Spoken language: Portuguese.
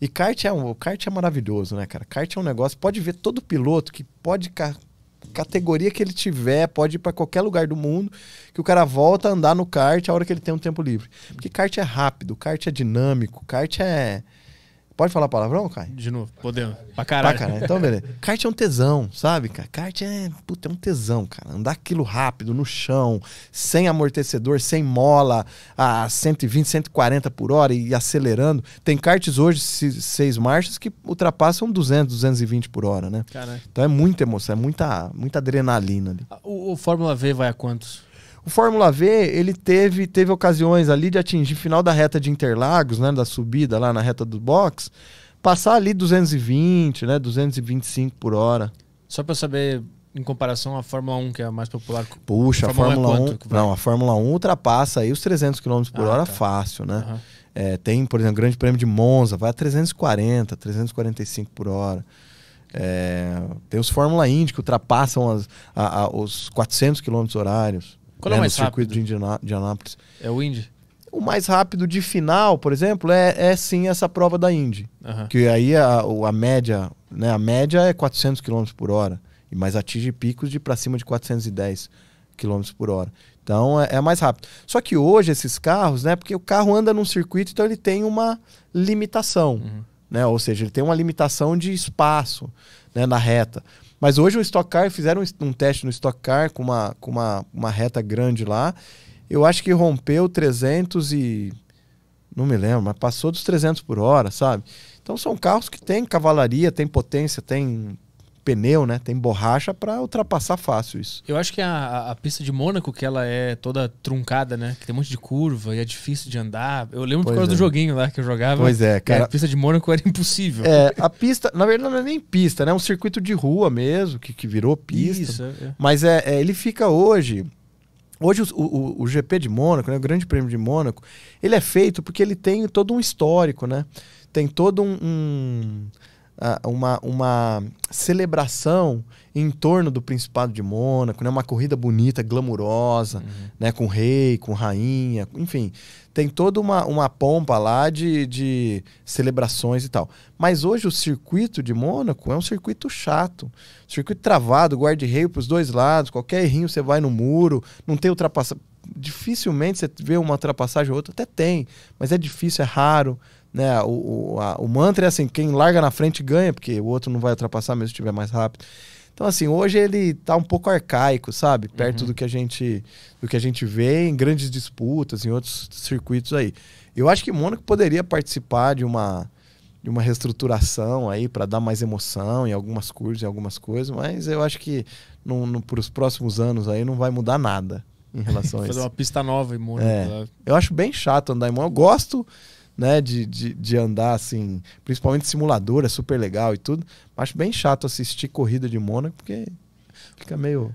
E kart é, um, o kart é maravilhoso, né, cara? Kart é um negócio. Pode ver todo piloto que pode. Ca categoria que ele tiver, pode ir para qualquer lugar do mundo, que o cara volta a andar no kart a hora que ele tem um tempo livre. Porque kart é rápido, kart é dinâmico, kart é. Pode falar palavrão, Kai? De novo, podemos. Pra caralho. Pra caralho. Então, beleza. Kart é um tesão, sabe, cara? Kart é, puta, é um tesão, cara. Andar aquilo rápido, no chão, sem amortecedor, sem mola, a 120, 140 por hora e acelerando. Tem karts hoje, seis marchas, que ultrapassam 200, 220 por hora, né? Caralho. Então é muita emoção, é muita, muita adrenalina ali. O, o Fórmula V vai a quantos? O Fórmula V, ele teve, teve ocasiões ali de atingir final da reta de Interlagos, né, da subida lá na reta do box, passar ali 220, né, 225 por hora. Só para saber em comparação à Fórmula 1, que é a mais popular. Puxa, a Fórmula, é Fórmula 1, é não, a Fórmula 1 ultrapassa aí os 300 km por ah, hora tá. fácil, né? Uhum. É, tem, por exemplo, o Grande Prêmio de Monza, vai a 340, 345 por hora. É, tem os Fórmula Indy que ultrapassam as, a, a, os 400 km horários. Qual é o é, mais circuito rápido? de Anápolis É o Indy? O mais rápido de final, por exemplo, é, é sim essa prova da Indy. Uhum. Que aí a, a média, né? A média é 400 km por hora, mas atinge picos de para cima de 410 km por hora. Então é, é, mais rápido. Só que hoje esses carros, né? Porque o carro anda num circuito, então ele tem uma limitação. Uhum. Né? Ou seja, ele tem uma limitação de espaço né, na reta. Mas hoje o Stock Car, fizeram um teste no Stock Car com uma, com uma, uma reta grande lá. Eu acho que rompeu 300 e. Não me lembro, mas passou dos 300 por hora, sabe? Então são carros que têm cavalaria, têm potência, têm pneu, né? Tem borracha para ultrapassar fácil isso. Eu acho que a, a, pista de Mônaco, que ela é toda truncada, né? Que tem um monte de curva e é difícil de andar. Eu lembro pois por causa é. do joguinho lá que eu jogava. Pois é, é, cara. a pista de Mônaco era impossível. É, a pista, na verdade, não é nem pista, né? É um circuito de rua mesmo, que, que virou pista. Isso, é. é. Mas é, é, ele fica hoje. Hoje o, o, o GP de Mônaco, né, o Grande Prêmio de Mônaco, ele é feito porque ele tem todo um histórico, né? Tem todo um, um uh, uma, uma celebração em torno do Principado de Mônaco, né? Uma corrida bonita, glamurosa, uhum. né? Com rei, com rainha, enfim. Tem toda uma, uma pompa lá de, de celebrações e tal. Mas hoje o circuito de Mônaco é um circuito chato. Circuito travado, guarda-reio para os dois lados, qualquer errinho você vai no muro, não tem ultrapassagem dificilmente você vê uma ultrapassagem ou outra, até tem, mas é difícil, é raro. Né? O, o, a, o mantra é assim: quem larga na frente ganha, porque o outro não vai ultrapassar mesmo se estiver mais rápido. Então, assim, hoje ele tá um pouco arcaico, sabe? Perto uhum. do que a gente do que a gente vê em grandes disputas, em outros circuitos aí. Eu acho que Mônaco poderia participar de uma de uma reestruturação aí para dar mais emoção em algumas curvas, em algumas coisas, mas eu acho que para os próximos anos aí não vai mudar nada em relação a isso. Fazer uma pista nova em Mônaco. É. Né? Eu acho bem chato andar em Mônaco. Eu gosto né, de, de, de, andar assim, principalmente simulador, é super legal e tudo. Mas acho bem chato assistir corrida de Mônaco, porque fica meio.